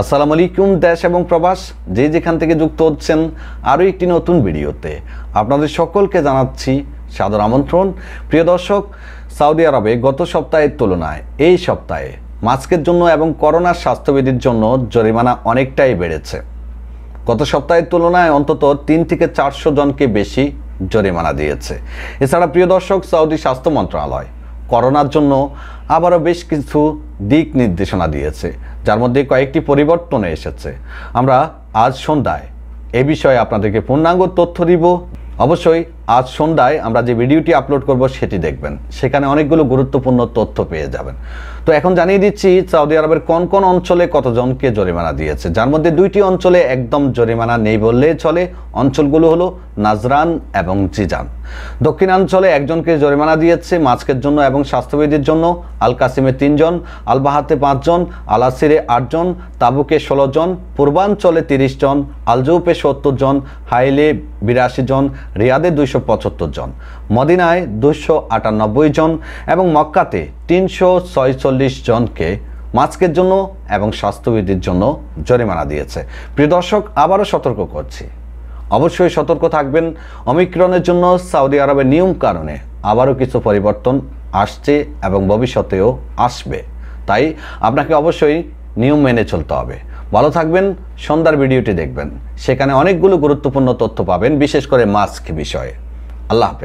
আসসালামু আলাইকুম দেশ এবং প্রবাস যে যেখান থেকে যুক্ত হচ্ছেন আরও একটি নতুন ভিডিওতে আপনাদের সকলকে জানাচ্ছি সাদর আমন্ত্রণ প্রিয় দর্শক সৌদি আরবে গত সপ্তাহের তুলনায় এই সপ্তাহে মাস্কের জন্য এবং করোনার স্বাস্থ্যবিধির জন্য জরিমানা অনেকটাই বেড়েছে গত সপ্তাহের তুলনায় অন্তত তিন থেকে চারশো জনকে বেশি জরিমানা দিয়েছে এছাড়া প্রিয় দর্শক সৌদি স্বাস্থ্য মন্ত্রণালয় করোনার জন্য আবারও বেশ কিছু দিক নির্দেশনা দিয়েছে যার মধ্যে কয়েকটি পরিবর্তনে এসেছে আমরা আজ সন্ধ্যায় এ বিষয়ে আপনাদেরকে পূর্ণাঙ্গ তথ্য দিব অবশ্যই আজ সন্ধ্যায় আমরা যে ভিডিওটি আপলোড করব সেটি দেখবেন সেখানে অনেকগুলো গুরুত্বপূর্ণ তথ্য পেয়ে যাবেন তো এখন জানিয়ে দিচ্ছি সৌদি আরবের কোন কোন অঞ্চলে কতজনকে জরিমানা দিয়েছে যার মধ্যে দুইটি অঞ্চলে একদম জরিমানা নেই বললেই চলে অঞ্চলগুলো হলো নাজরান এবং জিজান দক্ষিণাঞ্চলে একজনকে জরিমানা দিয়েছে মাস্কের জন্য এবং স্বাস্থ্যবিধির জন্য আল কাসিমে তিনজন আলবাহাতে পাঁচজন আলাসিরে আটজন তাবুকে ষোলো জন পূর্বাঞ্চলে তিরিশ জন আলজৌপে সত্তর জন হাইলে বিরাশি জন রিয়াদে দুইশো একশো জন মদিনায় দুশো আটানব্বই জন এবং মক্কাতে তিনশো ছয়চল্লিশ জনকে মাস্কের জন্য এবং স্বাস্থ্যবিধির জন্য জরিমানা দিয়েছে প্রিয় দর্শক আবারও সতর্ক করছি অবশ্যই সতর্ক থাকবেন অমিক্রণের জন্য সৌদি আরবের নিয়ম কারণে আবারও কিছু পরিবর্তন আসছে এবং ভবিষ্যতেও আসবে তাই আপনাকে অবশ্যই নিয়ম মেনে চলতে হবে ভালো থাকবেন সন্ধ্যার ভিডিওটি দেখবেন সেখানে অনেকগুলো গুরুত্বপূর্ণ তথ্য পাবেন বিশেষ করে মাস্ক বিষয়ে Allah.